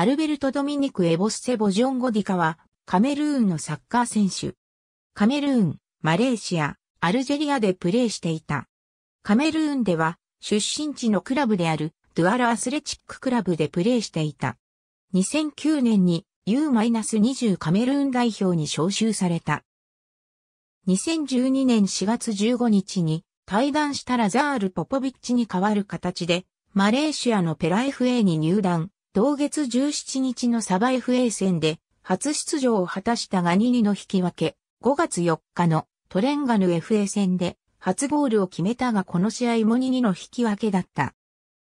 アルベルト・ドミニク・エボスセ・ボジョン・ゴディカは、カメルーンのサッカー選手。カメルーン、マレーシア、アルジェリアでプレーしていた。カメルーンでは、出身地のクラブである、ドゥアラ・アスレチック・クラブでプレーしていた。2009年に U-20 カメルーン代表に招集された。2012年4月15日に退団したらザール・ポポビッチに代わる形でマレーシアのペラ FA に入団、同月17日のサバ FA 戦で初出場を果たしたが2 2の引き分け、5月4日のトレンガヌ FA 戦で初ゴールを決めたがこの試合も2 2の引き分けだった。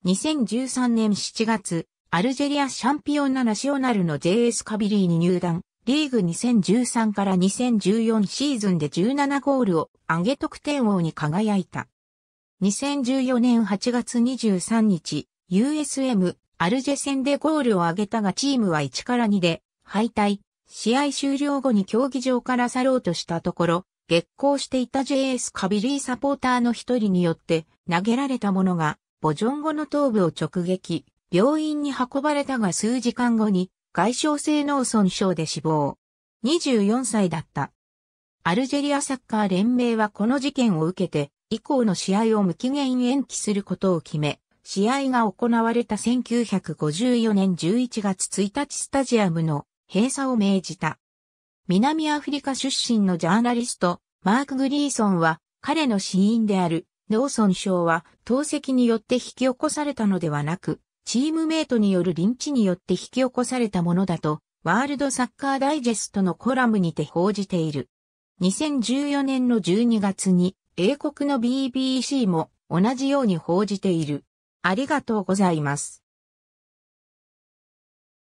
2013年7月、アルジェリアシャンピオンナナショナルの JS カビリーに入団、リーグ2013から2014シーズンで17ゴールを上げ得点王に輝いた。2014年8月23日、USM アルジェ戦でゴールを挙げたがチームは1から2で敗退。試合終了後に競技場から去ろうとしたところ、激行していた JS カビリーサポーターの一人によって投げられたものが、ボジョン後の頭部を直撃、病院に運ばれたが数時間後に、外傷性脳損傷で死亡。24歳だった。アルジェリアサッカー連盟はこの事件を受けて、以降の試合を無期限延期することを決め、試合が行われた1954年11月1日スタジアムの閉鎖を命じた。南アフリカ出身のジャーナリスト、マーク・グリーソンは、彼の死因である、ノーソン賞は、投石によって引き起こされたのではなく、チームメイトによるリンチによって引き起こされたものだと、ワールドサッカーダイジェストのコラムにて報じている。2014年の12月に、英国の BBC も同じように報じている。ありがとうございます。